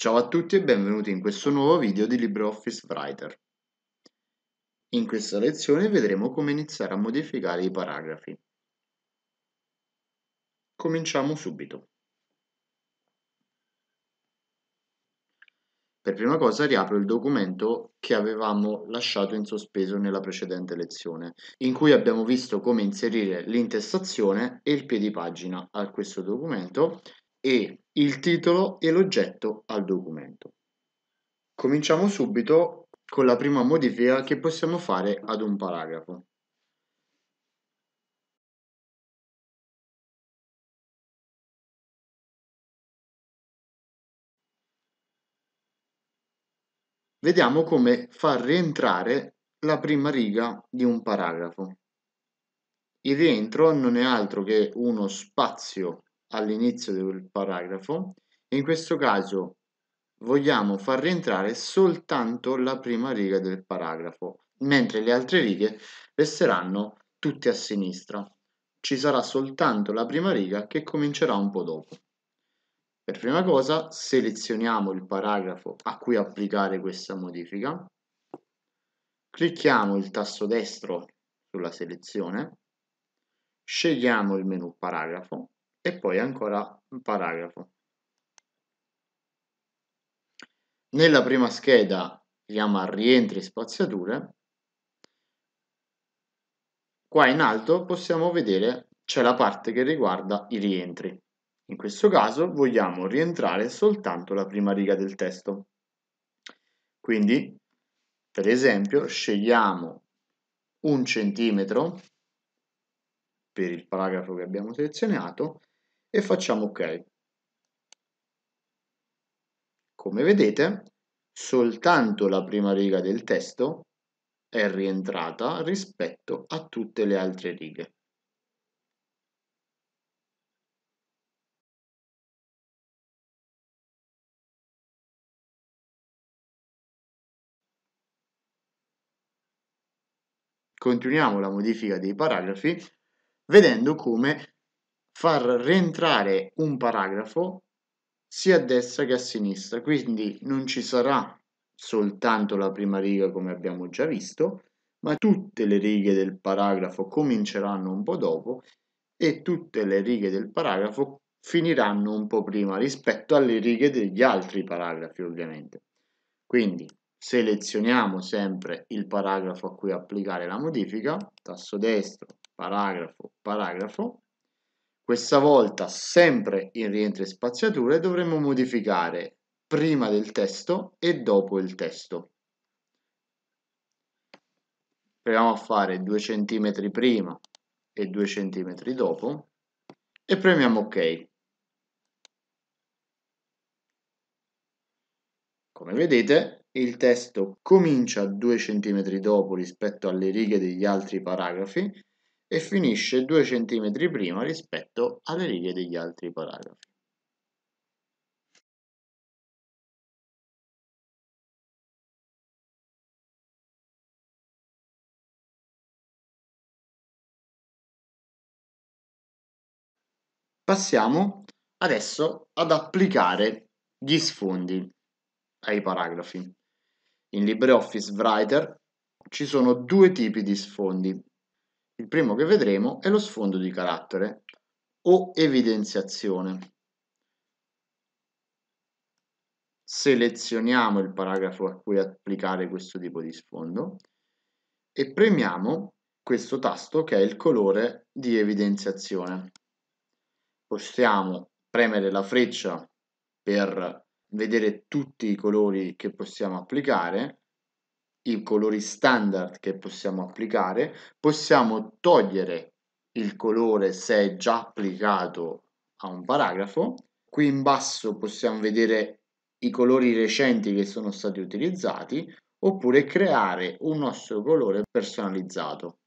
Ciao a tutti e benvenuti in questo nuovo video di LibreOffice Writer. In questa lezione vedremo come iniziare a modificare i paragrafi. Cominciamo subito. Per prima cosa riapro il documento che avevamo lasciato in sospeso nella precedente lezione, in cui abbiamo visto come inserire l'intestazione e il piedipagina a questo documento e il titolo e l'oggetto al documento. Cominciamo subito con la prima modifica che possiamo fare ad un paragrafo. Vediamo come far rientrare la prima riga di un paragrafo. Il rientro non è altro che uno spazio all'inizio del paragrafo in questo caso vogliamo far rientrare soltanto la prima riga del paragrafo, mentre le altre righe resteranno tutte a sinistra. Ci sarà soltanto la prima riga che comincerà un po' dopo. Per prima cosa selezioniamo il paragrafo a cui applicare questa modifica, clicchiamo il tasto destro sulla selezione, scegliamo il menu paragrafo, e poi ancora un paragrafo. Nella prima scheda chiama rientri spaziature, qua in alto possiamo vedere c'è la parte che riguarda i rientri. In questo caso vogliamo rientrare soltanto la prima riga del testo. Quindi, per esempio, scegliamo un centimetro per il paragrafo che abbiamo selezionato e facciamo ok. Come vedete, soltanto la prima riga del testo è rientrata rispetto a tutte le altre righe. Continuiamo la modifica dei paragrafi vedendo come far rientrare un paragrafo sia a destra che a sinistra, quindi non ci sarà soltanto la prima riga come abbiamo già visto, ma tutte le righe del paragrafo cominceranno un po' dopo e tutte le righe del paragrafo finiranno un po' prima rispetto alle righe degli altri paragrafi ovviamente. Quindi selezioniamo sempre il paragrafo a cui applicare la modifica, tasto destro, paragrafo, paragrafo, questa volta, sempre in rientro e spaziature, dovremo modificare prima del testo e dopo il testo. Proviamo a fare 2 cm prima e 2 cm dopo e premiamo ok. Come vedete il testo comincia 2 cm dopo rispetto alle righe degli altri paragrafi e finisce 2 cm prima rispetto alle righe degli altri paragrafi. Passiamo adesso ad applicare gli sfondi ai paragrafi. In LibreOffice Writer ci sono due tipi di sfondi, il primo che vedremo è lo sfondo di carattere o evidenziazione. Selezioniamo il paragrafo a cui applicare questo tipo di sfondo e premiamo questo tasto che è il colore di evidenziazione. Possiamo premere la freccia per vedere tutti i colori che possiamo applicare i colori standard che possiamo applicare, possiamo togliere il colore se è già applicato a un paragrafo. Qui in basso possiamo vedere i colori recenti che sono stati utilizzati oppure creare un nostro colore personalizzato.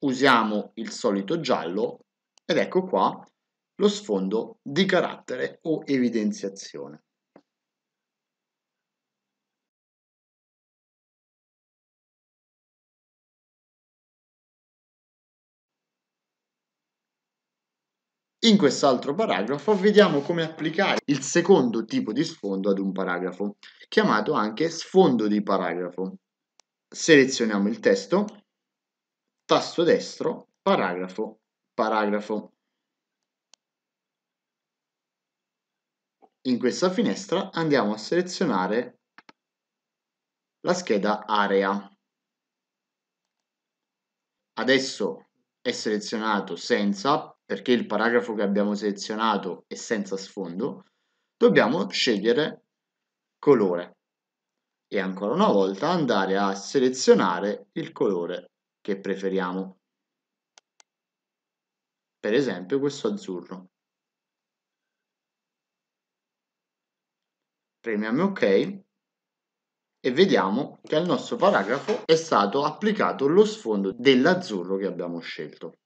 Usiamo il solito giallo ed ecco qua lo sfondo di carattere o evidenziazione. In quest'altro paragrafo vediamo come applicare il secondo tipo di sfondo ad un paragrafo, chiamato anche sfondo di paragrafo. Selezioniamo il testo, tasto destro, paragrafo, paragrafo. In questa finestra andiamo a selezionare la scheda area. Adesso è selezionato senza, perché il paragrafo che abbiamo selezionato è senza sfondo, dobbiamo scegliere colore e ancora una volta andare a selezionare il colore che preferiamo. Per esempio questo azzurro. Premiamo ok e vediamo che al nostro paragrafo è stato applicato lo sfondo dell'azzurro che abbiamo scelto.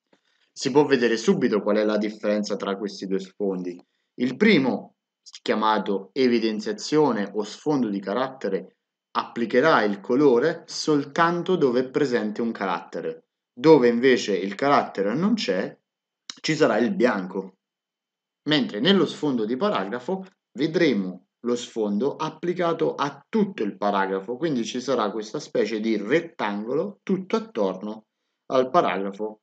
Si può vedere subito qual è la differenza tra questi due sfondi. Il primo, chiamato evidenziazione o sfondo di carattere, applicherà il colore soltanto dove è presente un carattere. Dove invece il carattere non c'è, ci sarà il bianco. Mentre nello sfondo di paragrafo vedremo lo sfondo applicato a tutto il paragrafo, quindi ci sarà questa specie di rettangolo tutto attorno al paragrafo.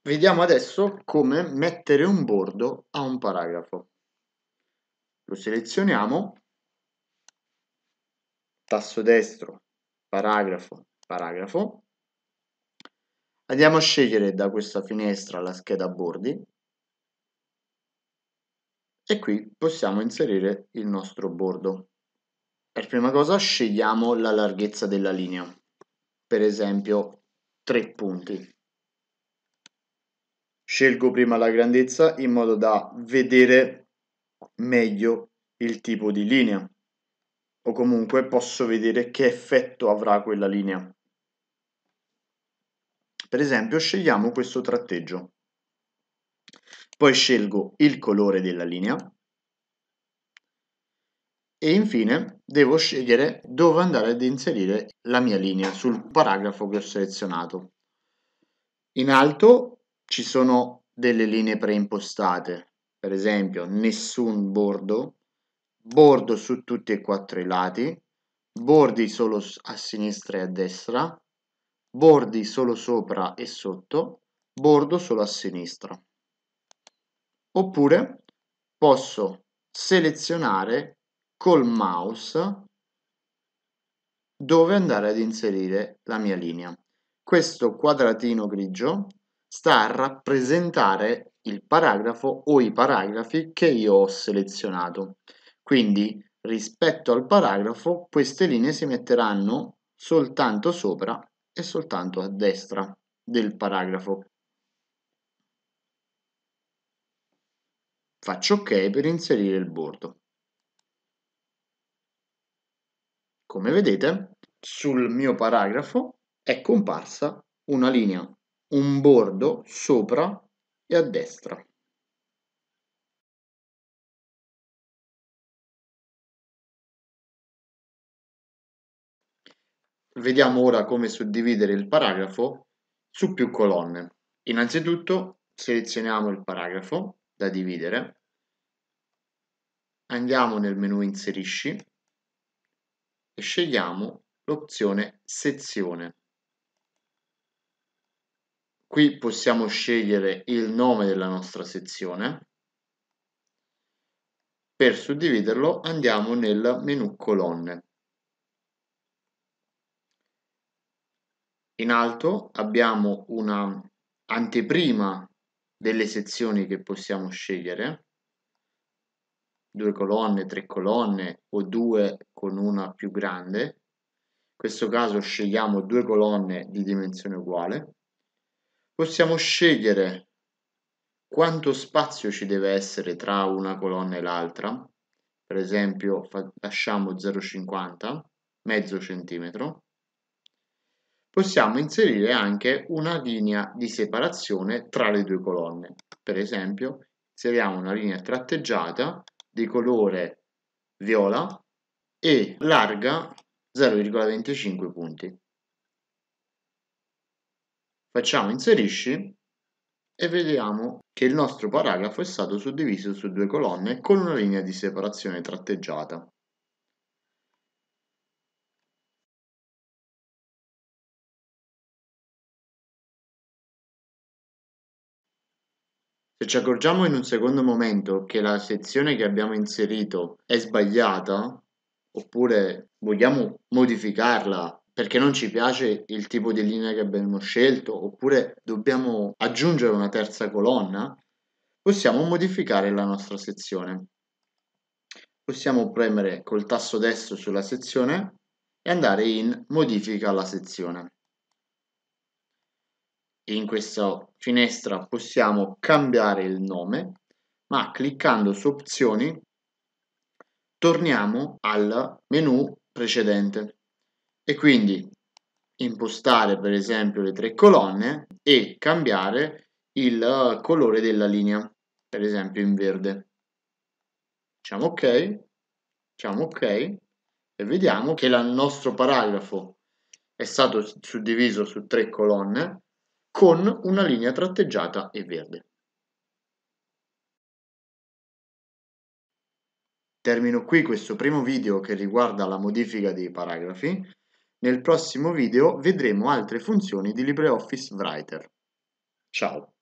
Vediamo adesso come mettere un bordo a un paragrafo lo selezioniamo, tasto destro, paragrafo, paragrafo, andiamo a scegliere da questa finestra la scheda bordi e qui possiamo inserire il nostro bordo. Per prima cosa scegliamo la larghezza della linea, per esempio 3 punti. Scelgo prima la grandezza in modo da vedere meglio il tipo di linea o comunque posso vedere che effetto avrà quella linea. Per esempio scegliamo questo tratteggio, poi scelgo il colore della linea e infine devo scegliere dove andare ad inserire la mia linea sul paragrafo che ho selezionato. In alto ci sono delle linee preimpostate, per esempio nessun bordo, bordo su tutti e quattro i lati, bordi solo a sinistra e a destra, bordi solo sopra e sotto, bordo solo a sinistra. Oppure posso selezionare col mouse dove andare ad inserire la mia linea. Questo quadratino grigio sta a rappresentare il paragrafo o i paragrafi che io ho selezionato. Quindi rispetto al paragrafo queste linee si metteranno soltanto sopra e soltanto a destra del paragrafo. Faccio ok per inserire il bordo. Come vedete sul mio paragrafo è comparsa una linea, un bordo sopra e a destra. Vediamo ora come suddividere il paragrafo su più colonne. Innanzitutto selezioniamo il paragrafo da dividere, andiamo nel menu inserisci e scegliamo l'opzione sezione. Qui possiamo scegliere il nome della nostra sezione. Per suddividerlo andiamo nel menu colonne. In alto abbiamo una anteprima delle sezioni che possiamo scegliere, due colonne, tre colonne o due con una più grande. In questo caso scegliamo due colonne di dimensione uguale possiamo scegliere quanto spazio ci deve essere tra una colonna e l'altra, per esempio lasciamo 0,50, mezzo centimetro, possiamo inserire anche una linea di separazione tra le due colonne. Per esempio, inseriamo una linea tratteggiata di colore viola e larga 0,25 punti. Facciamo inserisci e vediamo che il nostro paragrafo è stato suddiviso su due colonne con una linea di separazione tratteggiata. Se ci accorgiamo in un secondo momento che la sezione che abbiamo inserito è sbagliata, oppure vogliamo modificarla perché non ci piace il tipo di linea che abbiamo scelto oppure dobbiamo aggiungere una terza colonna, possiamo modificare la nostra sezione. Possiamo premere col tasto destro sulla sezione e andare in modifica la sezione. In questa finestra possiamo cambiare il nome, ma cliccando su opzioni torniamo al menu precedente e quindi impostare per esempio le tre colonne e cambiare il eh, colore della linea, per esempio in verde. Diciamo ok, diciamo ok e vediamo che il nostro paragrafo è stato suddiviso su tre colonne con una linea tratteggiata e verde. Termino qui questo primo video che riguarda la modifica dei paragrafi. Nel prossimo video vedremo altre funzioni di LibreOffice Writer. Ciao!